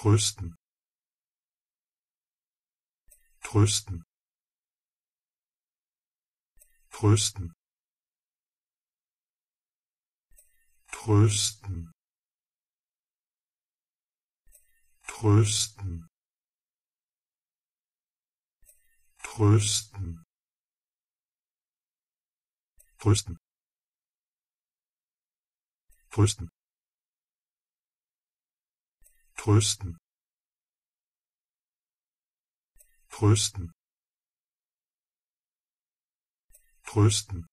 trösten trösten trösten trösten trösten trösten trösten trösten trösten trösten trösten